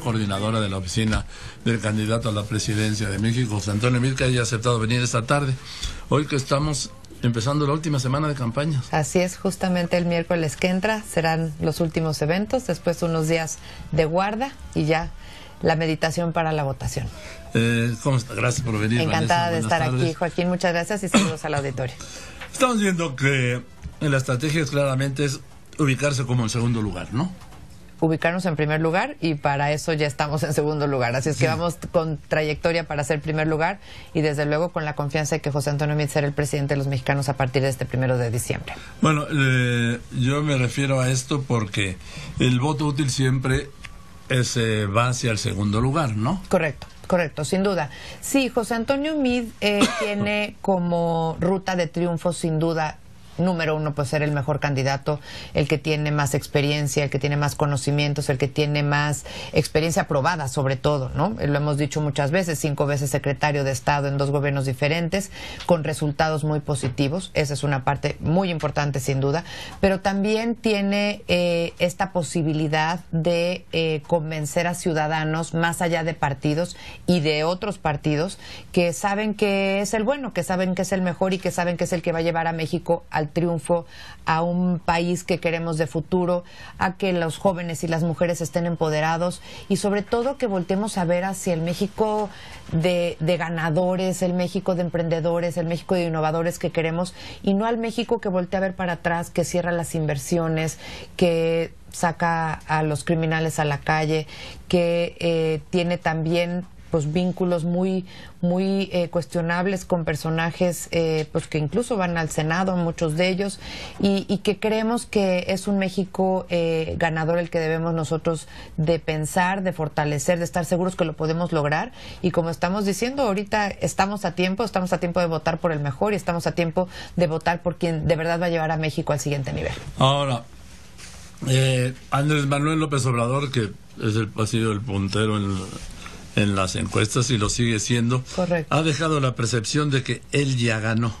coordinadora de la oficina del candidato a la presidencia de México, José Antonio Mir, que haya aceptado venir esta tarde. Hoy que estamos empezando la última semana de campaña. Así es, justamente el miércoles que entra serán los últimos eventos, después unos días de guarda y ya la meditación para la votación. Eh, ¿Cómo está? Gracias por venir. Encantada de estar aquí, Joaquín. Muchas gracias y saludos al auditorio. Estamos viendo que la estrategia claramente es ubicarse como en segundo lugar, ¿no? ubicarnos en primer lugar y para eso ya estamos en segundo lugar. Así es que vamos con trayectoria para ser primer lugar y desde luego con la confianza de que José Antonio Mid será el presidente de los mexicanos a partir de este primero de diciembre. Bueno, eh, yo me refiero a esto porque el voto útil siempre va hacia el segundo lugar, ¿no? Correcto. Correcto, sin duda. Sí, José Antonio Mid eh, tiene como ruta de triunfo, sin duda, número uno, pues ser el mejor candidato, el que tiene más experiencia, el que tiene más conocimientos, el que tiene más experiencia aprobada, sobre todo, ¿no? Eh, lo hemos dicho muchas veces, cinco veces secretario de Estado en dos gobiernos diferentes, con resultados muy positivos. Esa es una parte muy importante, sin duda. Pero también tiene eh, esta posibilidad de eh, convencer a ciudadanos más allá de partidos y de otros partidos que saben que es el bueno, que saben que es el mejor y que saben que es el que va a llevar a México al triunfo, a un país que queremos de futuro, a que los jóvenes y las mujeres estén empoderados y sobre todo que voltemos a ver hacia el México de, ganadores, el México de emprendedores, el México de innovadores que queremos y no al México que voltea a ver para atrás, que cierra las inversiones, que saca a los criminales a la calle, que eh, tiene también pues, vínculos muy muy eh, cuestionables con personajes eh, pues que incluso van al Senado muchos de ellos y, que creemos que es un México eh, ganador el que debemos nosotros de pensar de fortalecer de estar seguros que lo podemos lograr y como estamos diciendo ahorita estamos a tiempo estamos a tiempo de votar por el mejor y estamos a tiempo de votar por quien de verdad va a llevar a México al siguiente nivel ahora Andrés Manuel López Obrador que es el, ha sido el puntero en en las encuestas y lo sigue siendo, Correcto. ha dejado la percepción de que él ya ganó.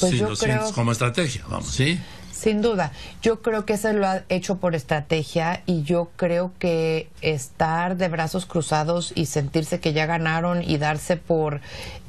Pues si lo creo... como estrategia, vamos. Sí. Sin duda, yo creo que se lo ha hecho por estrategia y yo creo que estar de brazos cruzados y sentirse que ya ganaron y darse por,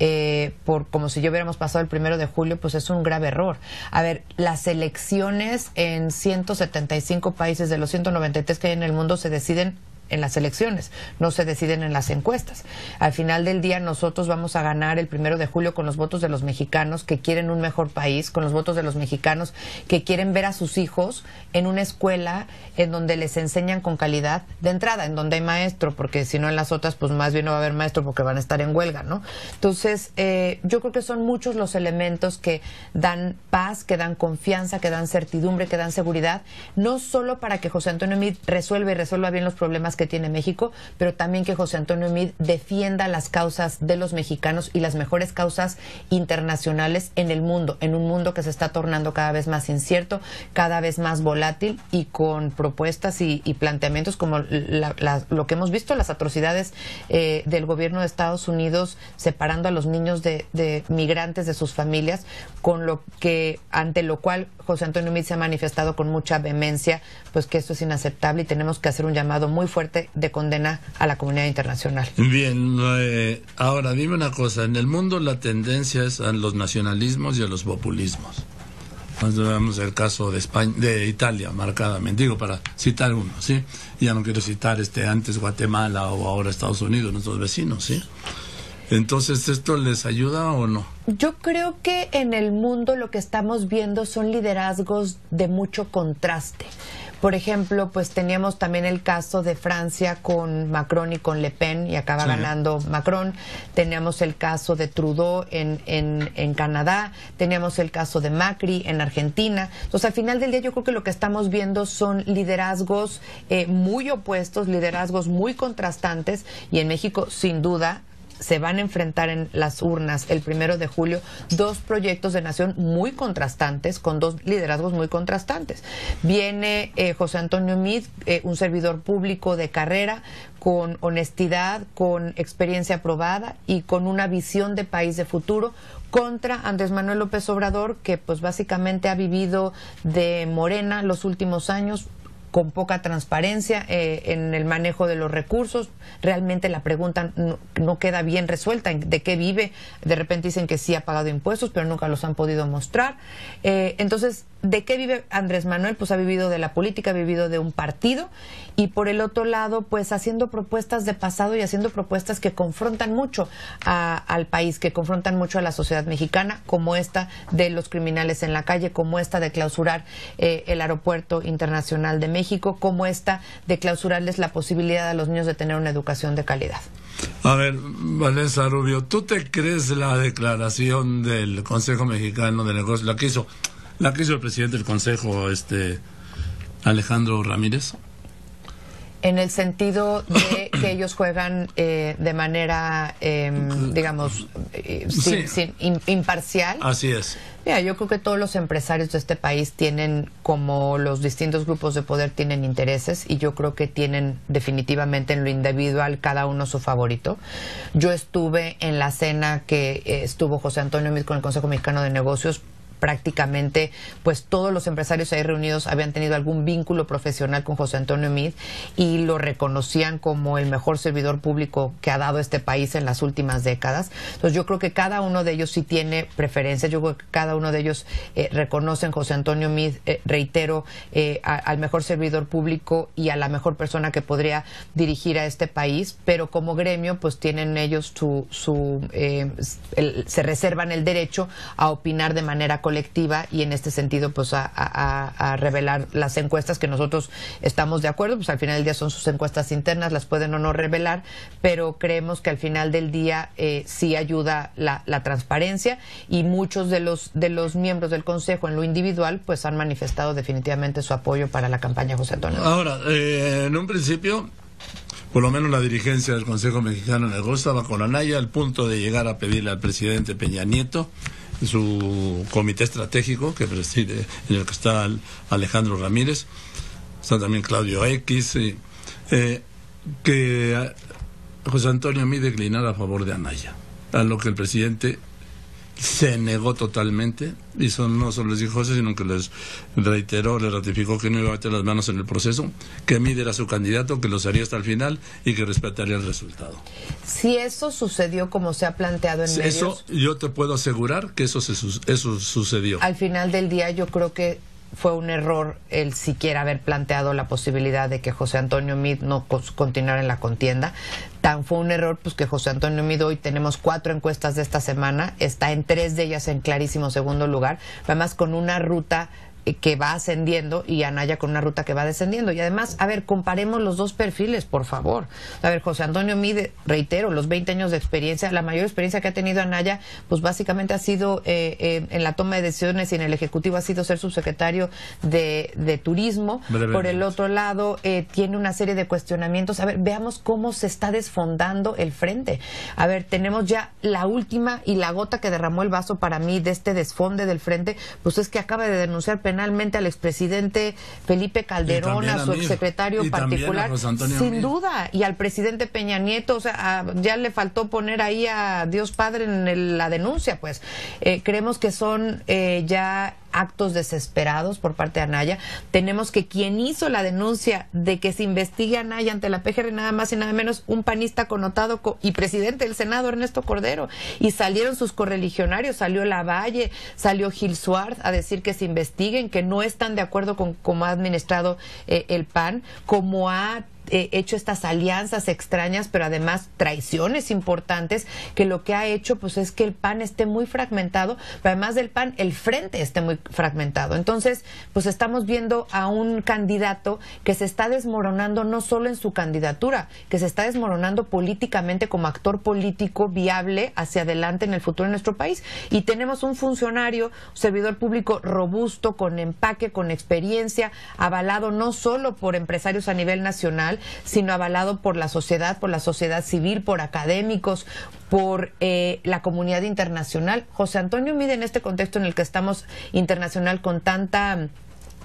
eh, por como si yo hubiéramos pasado el primero de julio, pues es un grave error. A ver, las elecciones en 175 países de los 193 que hay en el mundo se deciden en las elecciones, no se deciden en las encuestas. Al final del día nosotros vamos a ganar el primero de julio con los votos de los mexicanos que quieren un mejor país, con los votos de los mexicanos que quieren ver a sus hijos en una escuela en donde les enseñan con calidad de entrada, en donde hay maestro, porque si no en las otras pues más bien no va a haber maestro porque van a estar en huelga, ¿no? Entonces eh, yo creo que son muchos los elementos que dan paz, que dan confianza, que dan certidumbre, que dan seguridad, no solo para que José Antonio Meade resuelva y resuelva bien los problemas que tiene México, pero también que José Antonio Mid defienda las causas de los mexicanos y las mejores causas internacionales en el mundo, en un mundo que se está tornando cada vez más incierto, cada vez más volátil y con propuestas y, planteamientos como lo que hemos visto, las atrocidades eh, del gobierno de Estados Unidos separando a los niños de, migrantes de sus familias, con lo que ante lo cual José Antonio Mid se ha manifestado con mucha vehemencia, pues que esto es inaceptable y tenemos que hacer un llamado muy fuerte de condena a la comunidad internacional. Bien, eh, ahora dime una cosa, en el mundo la tendencia es a los nacionalismos y a los populismos. Vemos el caso de España, de Italia, marcadamente, digo para citar uno, ¿sí? Ya no quiero citar este antes Guatemala o ahora Estados Unidos, nuestros vecinos, ¿sí? Entonces, ¿esto les ayuda o no? Yo creo que en el mundo lo que estamos viendo son liderazgos de mucho contraste. Por ejemplo, pues teníamos también el caso de Francia con Macron y con Le Pen y acaba ganando Macron. Teníamos el caso de Trudeau en, en, en, Canadá. Teníamos el caso de Macri en Argentina. Entonces, al final del día yo creo que lo que estamos viendo son liderazgos eh, muy opuestos, liderazgos muy contrastantes y en México, sin duda, se van a enfrentar en las urnas el primero de julio dos proyectos de nación muy contrastantes, con dos liderazgos muy contrastantes. Viene eh, José Antonio Mid, eh, un servidor público de carrera, con honestidad, con experiencia probada y con una visión de país de futuro contra Andrés Manuel López Obrador, que pues básicamente ha vivido de Morena los últimos años, con poca transparencia eh, en el manejo de los recursos. Realmente la pregunta no, queda bien resuelta, de qué vive. De repente dicen que sí ha pagado impuestos, pero nunca los han podido mostrar. Eh, entonces, ¿De qué vive Andrés Manuel? Pues ha vivido de la política, ha vivido de un partido y por el otro lado, pues haciendo propuestas de pasado y haciendo propuestas que confrontan mucho al país, que confrontan mucho a la sociedad mexicana, como esta de los criminales en la calle, como esta de clausurar eh, el Aeropuerto Internacional de México, como esta de clausurarles la posibilidad a los niños de tener una educación de calidad. A ver, Vanessa Rubio, ¿tú te crees la declaración del Consejo Mexicano de Negocios, la que la crisis presidente del Consejo, este Alejandro Ramírez. En el sentido de que ellos juegan eh, de manera, em, digamos, eh, imparcial. Así es. Mira, yo creo que todos los empresarios de este país tienen, como los distintos grupos de poder tienen intereses, y yo creo que tienen definitivamente en lo individual cada uno su favorito. Yo estuve en la cena que eh, estuvo José Antonio Mitz con el Consejo Mexicano de Negocios prácticamente pues todos los empresarios ahí reunidos habían tenido algún vínculo profesional con José Antonio Mid y lo reconocían como el mejor servidor público que ha dado este país en las últimas décadas. Entonces yo creo que cada uno de ellos sí tiene preferencias, yo creo que cada uno de ellos eh, reconocen José Antonio Mid, eh, reitero, eh, al mejor servidor público y a la mejor persona que podría dirigir a este país, pero como gremio pues tienen ellos su, su eh, se reservan el derecho a opinar de manera colectiva colectiva y en este sentido pues a, revelar las encuestas que nosotros estamos de acuerdo, pues al final del día son sus encuestas internas, las pueden o no revelar, pero creemos que al final del día eh, sí ayuda la, transparencia y muchos de los, de los miembros del Consejo en lo individual pues han manifestado definitivamente su apoyo para la campaña José Antonio. Ahora, eh, en un principio por lo menos la dirigencia del Consejo Mexicano en estaba con Anaya al punto de llegar a pedirle al presidente Peña Nieto su comité estratégico que preside, en el que está Alejandro Ramírez, está también Claudio X, eh, que José Antonio a mí declinara a favor de Anaya, a lo que el presidente se negó totalmente y no solo les dijo eso, sino que les reiteró, les ratificó que no iba a meter las manos en el proceso, que Mid era su candidato, que los haría hasta el final y que respetaría el resultado. Si eso sucedió como se ha planteado en eso, medios... Eso yo te puedo asegurar que eso, eso sucedió. Al final del día yo creo que fue un error el siquiera haber planteado la posibilidad de que José Antonio Mid no continuara en la contienda, tan fue un error pues que José Antonio y tenemos cuatro encuestas de esta semana, está en tres de ellas en clarísimo segundo lugar, además con una ruta que va ascendiendo y Anaya con una ruta que va descendiendo. Y además, a ver, comparemos los dos perfiles, por favor. A ver, José Antonio Mide, reitero, los 20 años de experiencia, la mayor experiencia que ha tenido Anaya, pues básicamente ha sido eh, eh, en la toma de decisiones y en el Ejecutivo ha sido ser subsecretario de, Turismo. Por el otro lado, eh, tiene una serie de cuestionamientos. A ver, veamos cómo se está desfondando el frente. A ver, tenemos ya la última y la gota que derramó el vaso para mí de este desfonde del frente, pues es que acaba de denunciar al expresidente Felipe Calderón, a, su exsecretario particular, sin duda, y al presidente Peña Nieto, o sea, ya le faltó poner ahí a Dios Padre en la denuncia, pues. Eh, creemos que son eh, ya actos desesperados por parte de Anaya. Tenemos que quien hizo la denuncia de que se investigue a Anaya ante la PGR, nada más y nada menos, un panista connotado y presidente del Senado, Ernesto Cordero. Y salieron sus correligionarios, salió Lavalle, salió Gil Suárez a decir que se investiguen, que no están de acuerdo con cómo ha administrado eh, el PAN, como ha hecho estas alianzas extrañas, pero además traiciones importantes, que lo que ha hecho pues es que el PAN esté muy fragmentado, pero además del PAN el frente esté muy fragmentado. Entonces, pues estamos viendo a un candidato que se está desmoronando no solo en su candidatura, que se está desmoronando políticamente como actor político viable hacia adelante en el futuro de nuestro país. Y tenemos un funcionario, un servidor público robusto, con empaque, con experiencia, avalado no solo por empresarios a nivel nacional, sino avalado por la sociedad, por la sociedad civil, por académicos, por eh, la comunidad internacional. José Antonio Mide, en este contexto en el que estamos internacional con tanta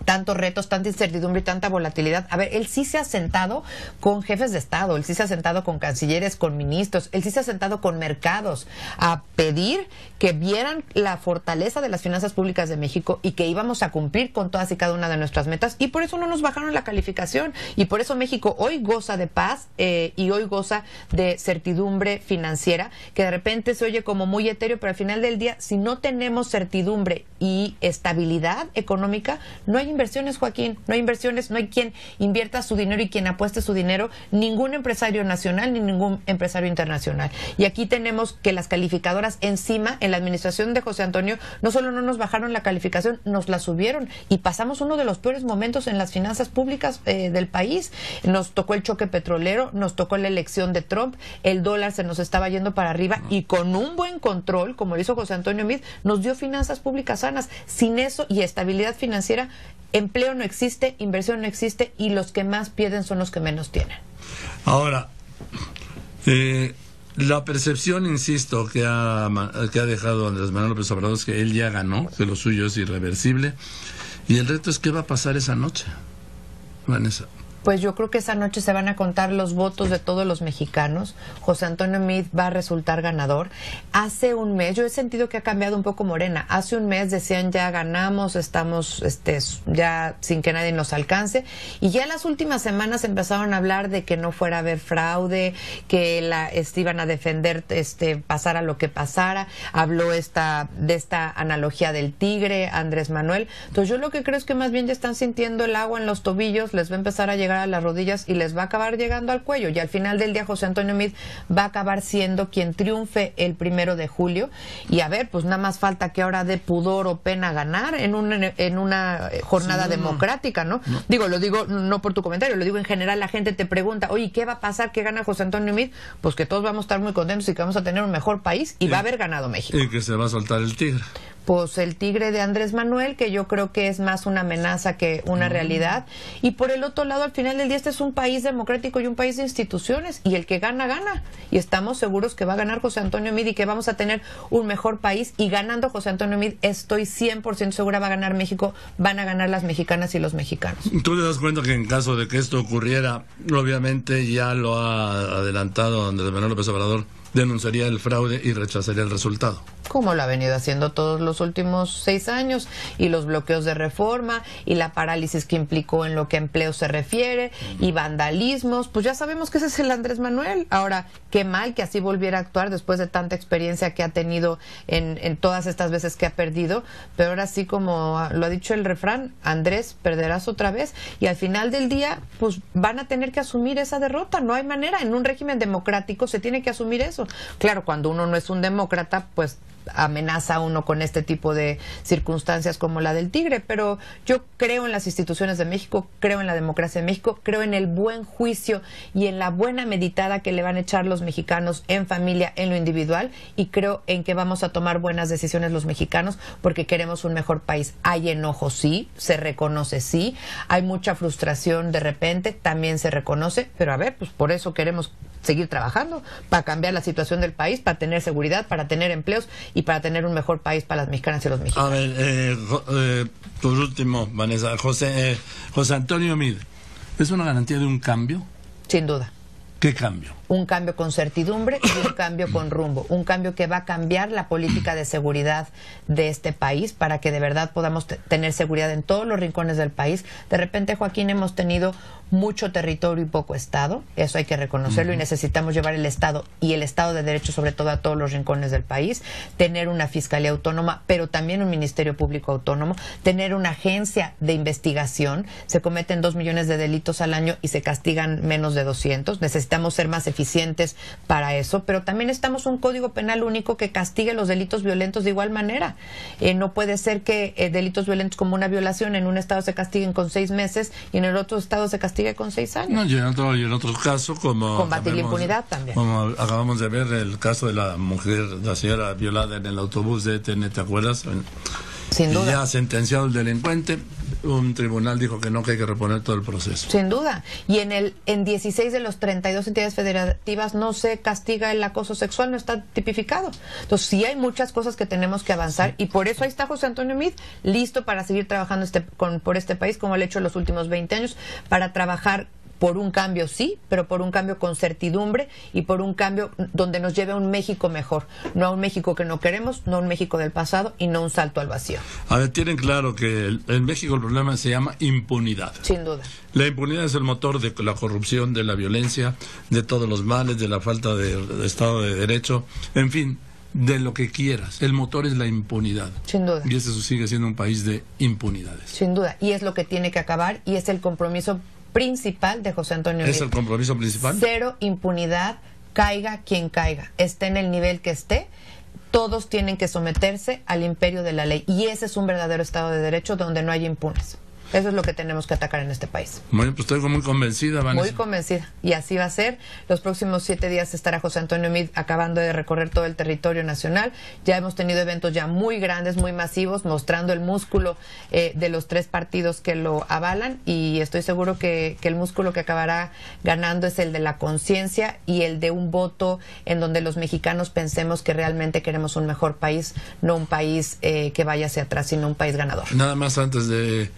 tantos retos, tanta incertidumbre y tanta volatilidad. A ver, él sí se ha sentado con jefes de Estado, él sí se ha sentado con cancilleres, con ministros, él sí se ha sentado con mercados a pedir que vieran la fortaleza de las finanzas públicas de México y que íbamos a cumplir con todas y cada una de nuestras metas y por eso no nos bajaron la calificación y por eso México hoy goza de paz eh, y hoy goza de certidumbre financiera que de repente se oye como muy etéreo, pero al final del día si no tenemos certidumbre y estabilidad económica, no hay inversiones, Joaquín, no hay inversiones, no hay quien invierta su dinero y quien apueste su dinero, ningún empresario nacional ni ningún empresario internacional. Y aquí tenemos que las calificadoras encima, en la administración de José Antonio, no solo no nos bajaron la calificación, nos la subieron y pasamos uno de los peores momentos en las finanzas públicas eh, del país. Nos tocó el choque petrolero, nos tocó la elección de Trump, el dólar se nos estaba yendo para arriba y con un buen control, como lo hizo José Antonio Mid, nos dio finanzas públicas sanas. Sin eso y estabilidad financiera, empleo no existe, inversión no existe y los que más pierden son los que menos tienen. Ahora, eh, la percepción, insisto, que ha, que ha dejado Andrés Manuel López Obrador es que él ya ganó, que lo suyo es irreversible. Y el reto es qué va a pasar esa noche, Vanessa pues yo creo que esa noche se van a contar los votos de todos los mexicanos. José Antonio Meade va a resultar ganador. Hace un mes, yo he sentido que ha cambiado un poco Morena. Hace un mes decían ya ganamos, estamos este, ya sin que nadie nos alcance. Y ya en las últimas semanas empezaron a hablar de que no fuera a haber fraude, que la, este, iban a defender, este, pasara lo que pasara. Habló esta, de esta analogía del tigre, Andrés Manuel. Entonces yo lo que creo es que más bien ya están sintiendo el agua en los tobillos, les va a empezar a llegar las rodillas y les va a acabar llegando al cuello. Y al final del día José Antonio Meade va a acabar siendo quien triunfe el primero de julio. Y a ver, pues nada más falta que ahora de pudor o pena ganar en un en una eh, jornada democrática, ¿no? Digo, lo digo no por tu comentario, lo digo en general, la gente te pregunta, oye, ¿qué va a pasar? ¿Qué gana José Antonio Meade? Pues que todos vamos a estar muy contentos y que vamos a tener un mejor país y va a haber ganado México. Y que se va a soltar el tigre pues el tigre de Andrés Manuel, que yo creo que es más una amenaza que una mm. realidad. Y por el otro lado, al final del día, este es un país democrático y un país de instituciones, y el que gana, gana. Y estamos seguros que va a ganar José Antonio Mid y que vamos a tener un mejor país. Y ganando José Antonio Mid, estoy 100% segura, va a ganar México, van a ganar las mexicanas y los mexicanos. Tú te das cuenta que en caso de que esto ocurriera, obviamente ya lo ha adelantado Andrés Manuel López Obrador denunciaría el fraude y rechazaría el resultado. Como lo ha venido haciendo todos los últimos seis años, y los bloqueos de reforma, y la parálisis que implicó en lo que a empleo se refiere, y vandalismos, pues ya sabemos que ese es el Andrés Manuel. Ahora, qué mal que así volviera a actuar después de tanta experiencia que ha tenido en, en todas estas veces que ha perdido, pero ahora sí, como lo ha dicho el refrán, Andrés, perderás otra vez, y al final del día, pues van a tener que asumir esa derrota, no hay manera, en un régimen democrático se tiene que asumir eso. Claro, cuando uno no es un demócrata, pues amenaza uno con este tipo de circunstancias como la del tigre, pero yo creo en las instituciones de México, creo en la democracia de México, creo en el buen juicio y en la buena meditada que le van a echar los mexicanos en familia, en lo individual, y creo en que vamos a tomar buenas decisiones los mexicanos porque queremos un mejor país. Hay enojo, sí, se reconoce, sí, hay mucha frustración de repente, también se reconoce, pero a ver, pues por eso queremos seguir trabajando, para cambiar la situación del país, para tener seguridad, para tener empleos y para tener un mejor país para las mexicanas y los mexicanos. A ver, eh, eh, por último, Vanessa, José, eh, José Antonio Mid, ¿es una garantía de un cambio? Sin duda. ¿Qué cambio? un cambio con certidumbre y un cambio con rumbo, un cambio que va a cambiar la política de seguridad de este país para que de verdad podamos tener seguridad en todos los rincones del país. De repente, Joaquín, hemos tenido mucho territorio y poco Estado, eso hay que reconocerlo y necesitamos llevar el Estado y el Estado de Derecho sobre todo a todos los rincones del país, tener una fiscalía autónoma, pero también un Ministerio Público autónomo, tener una agencia de investigación, se cometen dos millones de delitos al año y se castigan menos de 200, necesitamos ser más eficaces para eso, pero también estamos un código penal único que castigue los delitos violentos de igual manera. Eh, no puede ser que eh, delitos violentos como una violación en un estado se castiguen con seis meses y en el otro estado se castigue con seis años. No, y, en otro, caso como... Combatir la impunidad también. Como acabamos de ver el caso de la mujer, la señora violada en el autobús de TNT, ¿te acuerdas? Sin duda. Y ya sentenciado el delincuente, un tribunal dijo que no, que hay que reponer todo el proceso. Sin duda. Y en el en 16 de los 32 entidades federativas no se castiga el acoso sexual, no está tipificado. Entonces, sí hay muchas cosas que tenemos que avanzar y por eso ahí está José Antonio Mid, listo para seguir trabajando este, con, por este país, como lo ha hecho en los últimos 20 años, para trabajar por un cambio sí, pero por un cambio con certidumbre y por un cambio donde nos lleve a un México mejor, no a un México que no queremos, no a un México del pasado y no un salto al vacío. A ver, tienen claro que en México el problema se llama impunidad. Sin duda. La impunidad es el motor de la corrupción, de la violencia, de todos los males, de la falta de, Estado de Derecho, en fin, de lo que quieras. El motor es la impunidad. Sin duda. Y eso sigue siendo un país de impunidades. Sin duda. Y es lo que tiene que acabar y es el compromiso principal de José Antonio ¿Es el compromiso principal? Cero impunidad, caiga quien caiga, esté en el nivel que esté, todos tienen que someterse al imperio de la ley. Y ese es un verdadero Estado de Derecho donde no hay impunes. Eso es lo que tenemos que atacar en este país. Bueno, pues estoy muy convencida, Vanessa. Muy convencida. Y así va a ser. Los próximos siete días estará José Antonio Mid acabando de recorrer todo el territorio nacional. Ya hemos tenido eventos ya muy grandes, muy masivos, mostrando el músculo eh, de los tres partidos que lo avalan. Y estoy seguro que, el músculo que acabará ganando es el de la conciencia y el de un voto en donde los mexicanos pensemos que realmente queremos un mejor país, no un país eh, que vaya hacia atrás, sino un país ganador. Nada más antes de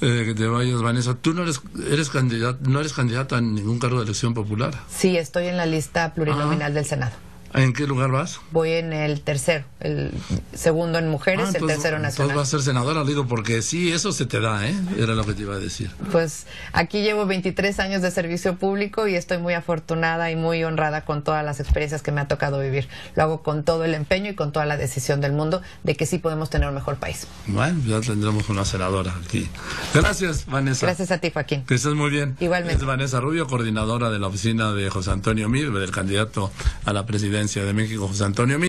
eh, de Valles, Vanessa, tú no eres, eres candidata, no eres candidata a ningún cargo de elección popular. Sí, estoy en la lista plurinominal ah. del Senado. ¿En qué lugar vas? Voy en el tercero, el segundo en mujeres, ah, el tercero nacional. Entonces vas a ser senadora, digo, porque sí, eso se te da, ¿eh? Era lo que te iba a decir. Pues aquí llevo 23 años de servicio público y estoy muy afortunada y muy honrada con todas las experiencias que me ha tocado vivir. Lo hago con todo el empeño y con toda la decisión del mundo de que sí podemos tener un mejor país. Bueno, ya tendremos una senadora aquí. Gracias, Vanessa. Gracias a ti, Joaquín. Que estés muy bien. Igualmente. Es Vanessa Rubio, coordinadora de la oficina de José Antonio Mir, del candidato a la presidencia presidencia de México, José Antonio